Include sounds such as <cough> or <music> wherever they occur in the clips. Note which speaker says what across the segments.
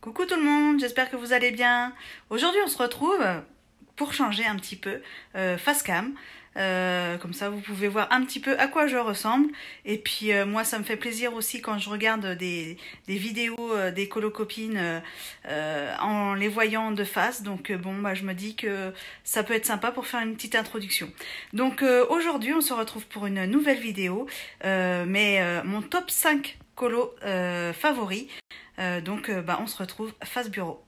Speaker 1: Coucou tout le monde, j'espère que vous allez bien. Aujourd'hui on se retrouve pour changer un petit peu euh, face cam. Euh, comme ça vous pouvez voir un petit peu à quoi je ressemble. Et puis euh, moi ça me fait plaisir aussi quand je regarde des, des vidéos des colocopines en les voyant de face. Donc bon bah je me dis que ça peut être sympa pour faire une petite introduction. Donc aujourd'hui on se retrouve pour une nouvelle vidéo. mais mon top 5 colo euh, euh, donc euh, bah, on se retrouve face bureau.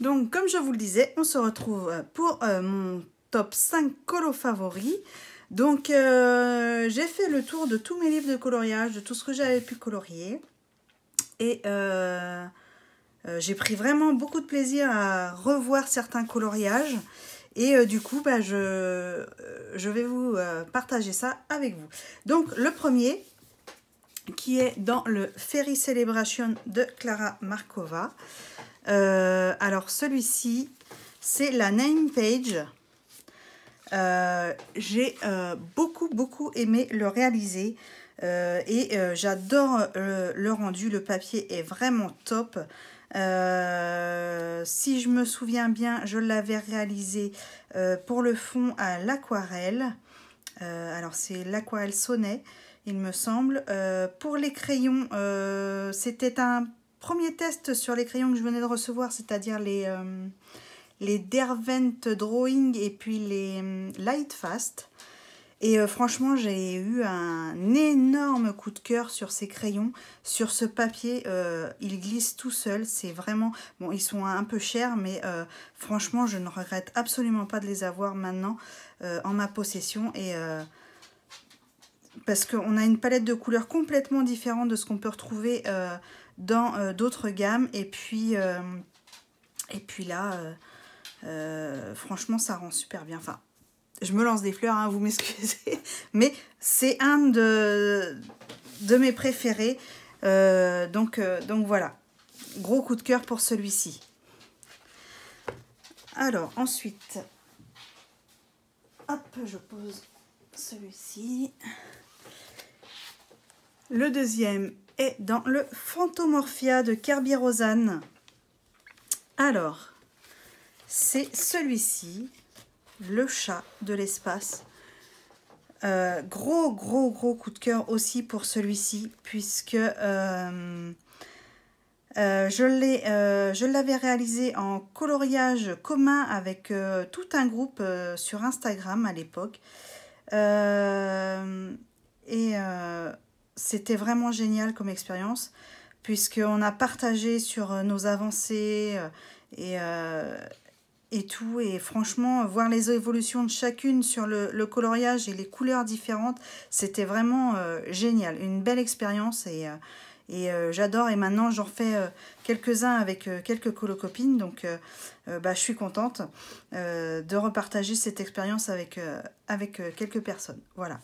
Speaker 1: Donc comme je vous le disais, on se retrouve pour mon top 5 colos favoris. Donc j'ai fait le tour de tous mes livres de coloriage, de tout ce que j'avais pu colorier. Et j'ai pris vraiment beaucoup de plaisir à revoir certains coloriages. Et euh, du coup, bah, je, euh, vais vous euh, partager ça avec vous. Donc, le premier, qui est dans le Fairy Celebration de Clara Markova. alors, celui-ci, c'est la name page. J'ai beaucoup, beaucoup aimé le réaliser. et j'adore le rendu. Le papier est vraiment top. Euh, si je me souviens bien, je l'avais réalisé euh, pour le fond à l'aquarelle. Euh, alors c'est l'aquarelle sonnet, il me semble. pour les crayons, c'était un premier test sur les crayons que je venais de recevoir, c'est-à-dire les, les Derwent Drawing et puis les Lightfast et euh, franchement, j'ai eu un énorme coup de cœur sur ces crayons, sur ce papier. Euh, ils glissent tout seuls. C'est vraiment... Bon, ils sont un peu chers, mais euh, franchement, je ne regrette absolument pas de les avoir maintenant en ma possession. Et parce qu'on a une palette de couleurs complètement différente de ce qu'on peut retrouver dans d'autres gammes. Et puis, et puis là... franchement ça rend super bien. Enfin, je me lance des fleurs, hein, vous m'excusez, <laughs> mais c'est un de, mes préférés. Euh, donc, euh, donc voilà, gros coup de cœur pour celui-ci. Alors ensuite, hop, je pose celui-ci. Le deuxième est dans le Phantomorphia de Kirby Rosanne. Alors, c'est celui-ci le chat de l'espace. Euh, gros, gros, gros coup de cœur aussi pour celui-ci, puisque euh, euh, je l'avais réalisé en coloriage commun avec tout un groupe sur Instagram à l'époque. et c'était vraiment génial comme expérience, puisqu'on a partagé sur nos avancées et, et tout. Et franchement, voir les évolutions de chacune sur le, coloriage et les couleurs différentes, c'était vraiment euh, génial. Une belle expérience et, euh, euh, j'adore. Et maintenant, j'en fais quelques-uns avec quelques colocopines. Donc, bah, je suis contente de repartager cette expérience avec, avec quelques personnes. Voilà.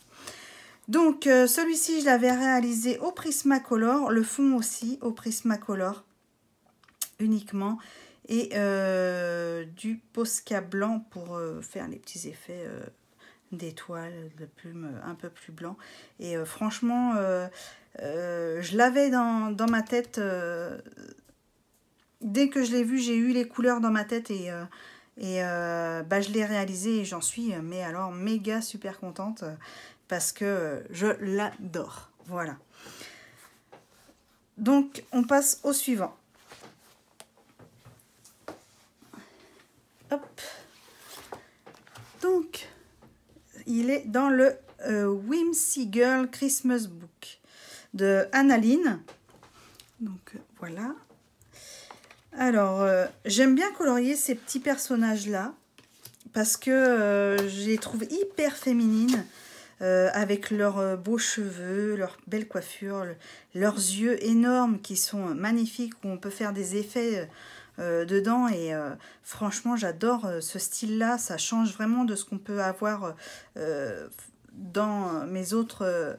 Speaker 1: Donc, celui-ci, je l'avais réalisé au Prismacolor, le fond aussi au Prismacolor uniquement et euh, du Posca blanc pour euh, faire les petits effets euh, d'étoiles, de plumes un peu plus blanc. Et franchement, je l'avais dans, ma tête. dès que je l'ai vu, j'ai eu les couleurs dans ma tête et, et bah, je l'ai réalisé et j'en suis, mais alors méga super contente parce que je l'adore. Voilà. Donc, on passe au suivant. Donc, il est dans le euh, Whimsy Girl Christmas Book de Annaline. Donc, voilà. Alors, euh, j'aime bien colorier ces petits personnages-là parce que euh, je les trouve hyper féminines avec leurs beaux cheveux, leurs belles coiffures, leurs yeux énormes qui sont magnifiques où on peut faire des effets euh, dedans. Et euh, franchement, j'adore euh, ce style-là. Ça change vraiment de ce qu'on peut avoir dans mes autres...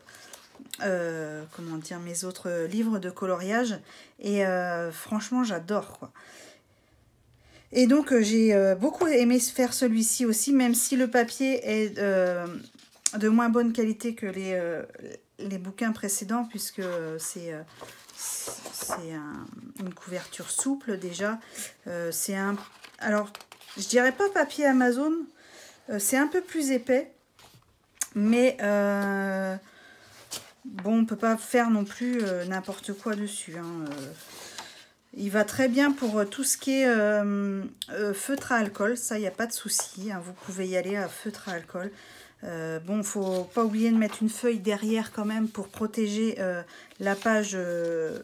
Speaker 1: comment dire mes autres livres de coloriage et franchement j'adore et donc j'ai beaucoup aimé faire celui-ci aussi même si le papier est de moins bonne qualité que les, les bouquins précédents puisque c'est c'est une couverture souple déjà. Euh, c'est un, alors je dirais pas papier Amazon, euh, c'est un peu plus épais, mais euh, bon, on peut pas faire non plus n'importe quoi dessus. Hein, il va très bien pour tout ce qui est feutre à alcool, ça il n'y a pas de souci. Hein. vous pouvez y aller à feutre à alcool. Euh, bon, faut pas oublier de mettre une feuille derrière quand même pour protéger euh, la page euh,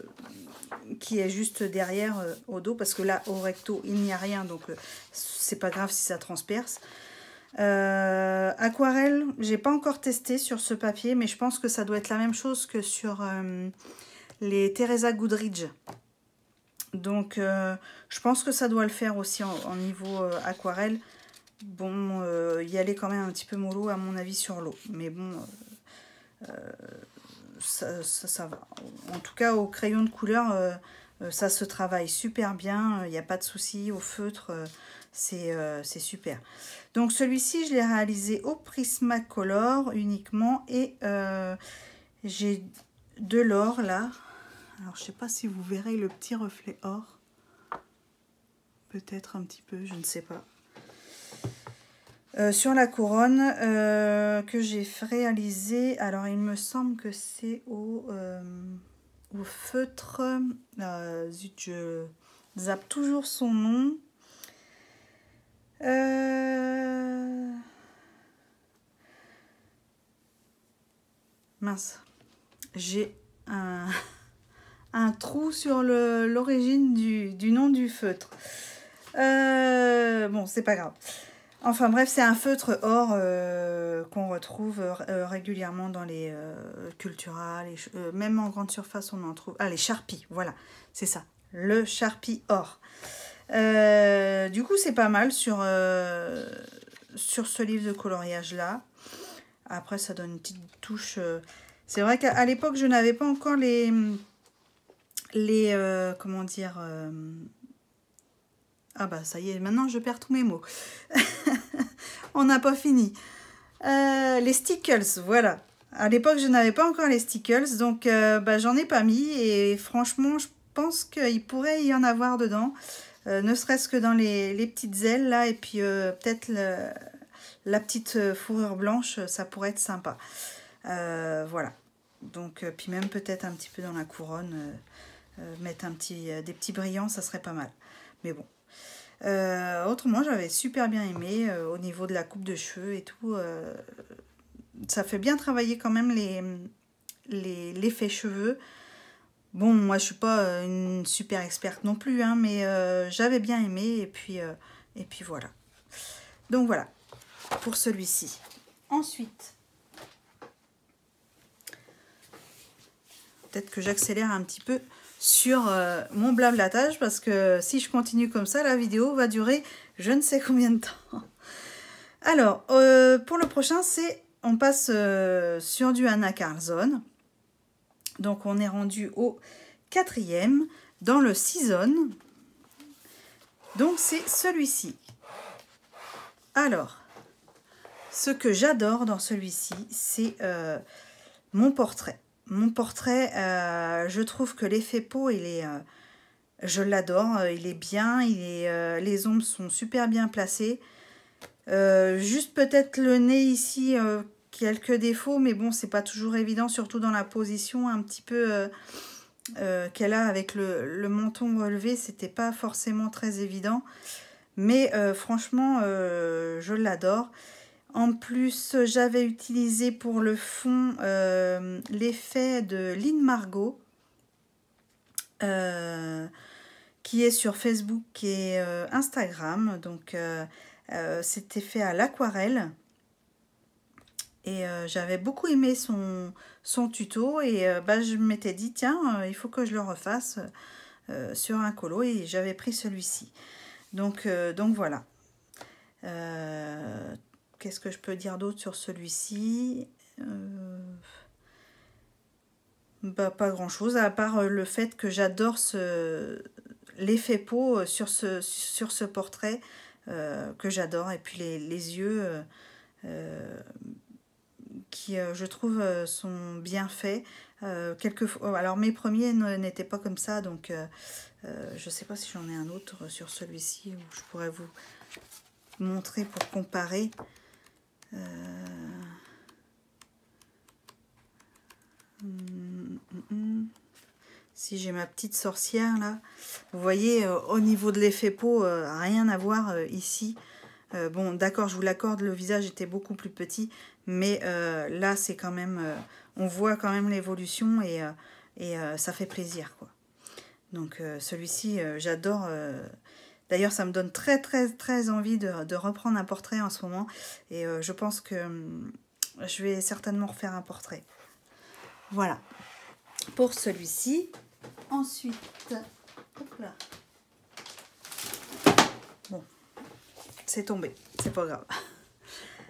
Speaker 1: qui est juste derrière au dos parce que là, au recto, il n'y a rien, donc c'est pas grave si ça transperce. aquarelle, j'ai pas encore testé sur ce papier, mais je pense que ça doit être la même chose que sur les Teresa Goodridge. Donc, je pense que ça doit le faire aussi en niveau aquarelle bon, il euh, y aller quand même un petit peu mollo, à mon avis, sur l'eau. Mais bon, euh, euh, ça, va. En tout cas, au crayon de couleur, ça se travaille super bien. Il n'y a pas de souci. Au feutre, c'est super. Donc, celui-ci, je l'ai réalisé au Prismacolor uniquement. Et j'ai de l'or, là. Alors, je ne sais pas si vous verrez le petit reflet or. Peut-être un petit peu, je ne sais pas. Euh, sur la couronne euh, que j'ai réalisée. Alors, il me semble que c'est au, euh, feutre. Ah, zut, je zappe toujours son nom. Mince. J'ai un, <laughs> un, trou sur l'origine du, du, nom du feutre. bon, c'est pas grave. Enfin bref, c'est un feutre or euh, qu'on retrouve euh, régulièrement dans les euh, euh, même en grande surface on en trouve. Ah, les Sharpie, voilà, c'est ça, le Sharpie or. du coup, c'est pas mal sur, sur ce livre de coloriage-là. Après, ça donne une petite touche. C'est vrai qu'à l'époque, je n'avais pas encore les... les comment dire ah bah ça y est, maintenant je perds tous mes mots. <laughs> On n'a pas fini. Euh, les stickles, voilà. À l'époque, je n'avais pas encore les stickles, donc euh, bah, j'en ai pas mis. Et franchement, je pense qu'il pourrait y en avoir dedans. Euh, ne serait-ce que dans les, les, petites ailes, là, et puis peut-être la petite fourrure blanche, ça pourrait être sympa. voilà. Donc, puis même peut-être un petit peu dans la couronne, mettre un petit, des petits brillants, ça serait pas mal. Mais bon, euh, autrement, j'avais super bien aimé euh, au niveau de la coupe de cheveux et tout. Euh, ça fait bien travailler quand même les l'effet cheveux. Bon, moi, je suis pas une super experte non plus, hein, mais j'avais bien aimé et puis, et puis voilà. Donc voilà, pour celui-ci. Ensuite, peut-être que j'accélère un petit peu sur euh, mon blablatage parce que si je continue comme ça, la vidéo va durer je ne sais combien de temps. Alors, euh, pour le prochain, c'est on passe euh, sur du Anna Carlson. Donc, on est rendu au quatrième dans le season. Donc, c'est celui-ci. Alors, ce que j'adore dans celui-ci, c'est mon portrait mon portrait, euh, je trouve que l'effet peau, il est, euh, je l'adore, euh, il est bien, il est, les ombres sont super bien placées. juste peut-être le nez ici, quelques défauts, mais bon, c'est pas toujours évident, surtout dans la position un petit peu qu'elle a avec le, le menton relevé, c'était pas forcément très évident. Mais franchement, je l'adore. En plus, j'avais utilisé pour le fond euh, l'effet de Lynn Margot, euh, qui est sur Facebook et euh, Instagram. Donc, c'était fait à l'aquarelle. Et j'avais beaucoup aimé son, son tuto. Et bah, je m'étais dit, tiens, il faut que je le refasse sur un colo. Et j'avais pris celui-ci. Donc, donc, voilà Qu'est-ce que je peux dire d'autre sur celui-ci euh, bah, Pas grand-chose, à part euh, le fait que j'adore ce... l'effet peau euh, sur ce, sur ce portrait que j'adore. Et puis les, yeux qui, je trouve, sont bien faits. Oh, alors mes premiers n'étaient pas comme ça, donc je ne sais pas si j'en ai un autre sur celui-ci où je pourrais vous montrer pour comparer euh, hum, hum, hum. Si j'ai ma petite sorcière là, vous voyez euh, au niveau de l'effet peau, euh, rien à voir ici. bon d'accord, je vous l'accorde, le visage était beaucoup plus petit, mais là c'est quand même, on voit quand même l'évolution et, et ça fait plaisir quoi. Donc celui-ci, j'adore D'ailleurs, ça me donne très, très, très envie de, reprendre un portrait en ce moment. Et euh, je pense que hum, je vais certainement refaire un portrait. Voilà. Pour celui-ci. Ensuite, hop là. Bon, c'est tombé. C'est pas grave.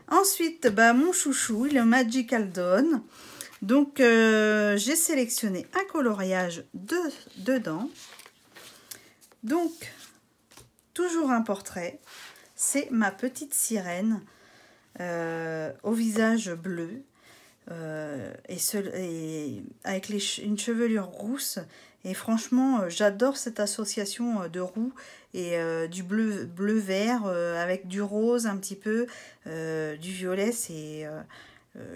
Speaker 1: Ensuite, bah, mon chouchou, il le Magical Dawn. Donc, euh, j'ai sélectionné un coloriage de, dedans. Donc, toujours un portrait. C'est ma petite sirène euh, au visage bleu euh, et, avec une chevelure rousse. Et franchement, euh, j'adore cette association de roux et du bleu, bleu vert avec du rose un petit peu, du violet. C'est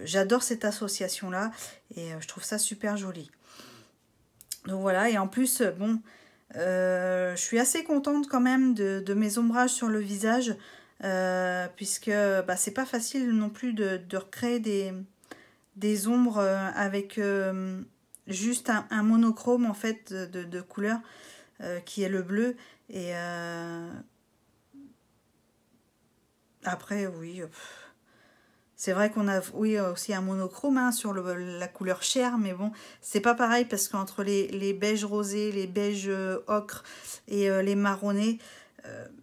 Speaker 1: j'adore cette association là et je trouve ça super joli. Donc voilà, et en plus, bon, euh, je suis assez contente quand même de, mes ombrages sur le visage, euh, puisque bah, c'est pas facile non plus de, recréer des, ombres euh, avec juste un, monochrome en fait de, de couleur qui est le bleu et après oui c'est vrai qu'on a oui, euh, aussi un monochrome hein, sur le, la couleur chair, mais bon, c'est pas pareil parce qu'entre les, beiges rosés, les beiges euh, ocre et euh, les marronnés,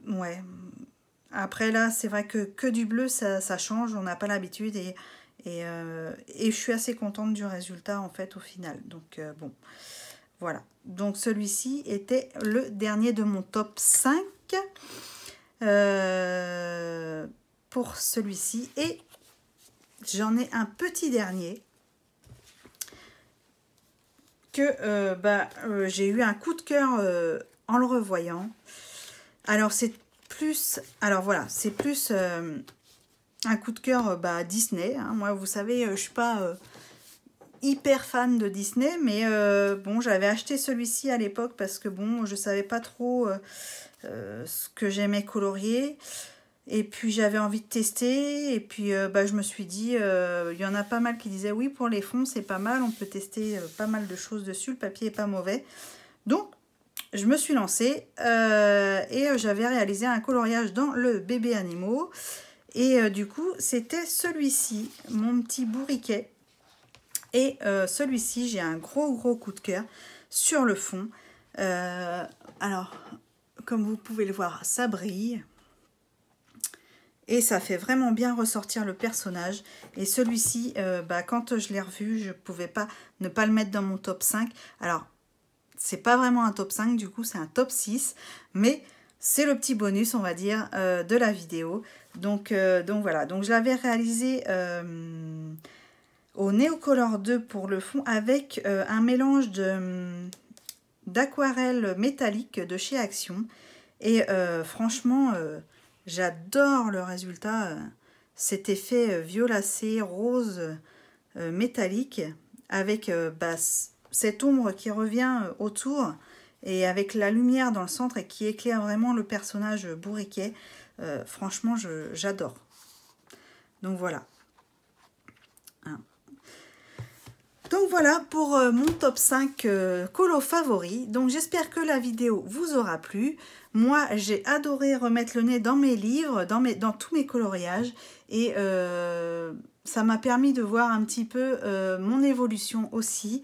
Speaker 1: ouais. Après là, c'est vrai que que du bleu, ça, change, on n'a pas l'habitude et, et, et, je suis assez contente du résultat en fait au final. Donc bon, voilà. Donc celui-ci était le dernier de mon top 5 pour celui-ci et j'en ai un petit dernier que euh, bah, euh, j'ai eu un coup de cœur euh, en le revoyant. Alors c'est plus, alors voilà, c'est plus un coup de cœur bah, Disney. Hein. Moi, vous savez, je suis pas hyper fan de Disney, mais bon, j'avais acheté celui-ci à l'époque parce que bon, je savais pas trop ce que j'aimais colorier. Et puis j'avais envie de tester, et puis euh, bah, je me suis dit, il euh, y en a pas mal qui disaient oui pour les fonds, c'est pas mal, on peut tester euh, pas mal de choses dessus, le papier est pas mauvais. Donc je me suis lancée et j'avais réalisé un coloriage dans le bébé animaux. Et du coup, c'était celui-ci, mon petit bourriquet. Et celui-ci, j'ai un gros gros coup de cœur sur le fond. alors, comme vous pouvez le voir, ça brille et ça fait vraiment bien ressortir le personnage. Et celui-ci, euh, bah, quand je l'ai revu, je ne pouvais pas ne pas le mettre dans mon top 5. Alors, c'est pas vraiment un top 5, du coup, c'est un top 6. Mais c'est le petit bonus, on va dire, euh, de la vidéo. Donc, euh, donc voilà, donc je l'avais réalisé au Neocolor 2 pour le fond avec un mélange hum, d'aquarelle métallique de chez Action. Et franchement J'adore le résultat, euh, cet effet euh, violacé, rose, euh, métallique, avec bah, cette ombre qui revient autour et avec la lumière dans le centre et qui éclaire vraiment le personnage bourriquet. franchement, j'adore. Donc voilà. Donc voilà pour euh, mon top 5 euh, colo favori. Donc j'espère que la vidéo vous aura plu. Moi, j'ai adoré remettre le nez dans mes livres, dans, mes, dans tous mes coloriages. Et euh, ça m'a permis de voir un petit peu mon évolution aussi.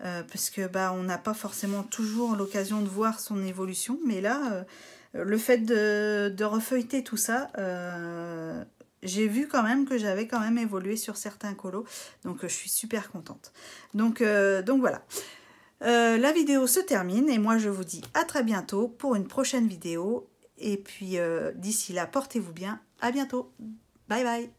Speaker 1: parce que bah, on n'a pas forcément toujours l'occasion de voir son évolution. Mais là, le fait de, de tout ça j'ai vu quand même que j'avais quand même évolué sur certains colos. Donc, euh, je suis super contente. Donc, euh, donc voilà. Euh, la vidéo se termine et moi je vous dis à très bientôt pour une prochaine vidéo. Et puis d'ici là, portez-vous bien. À bientôt. Bye bye.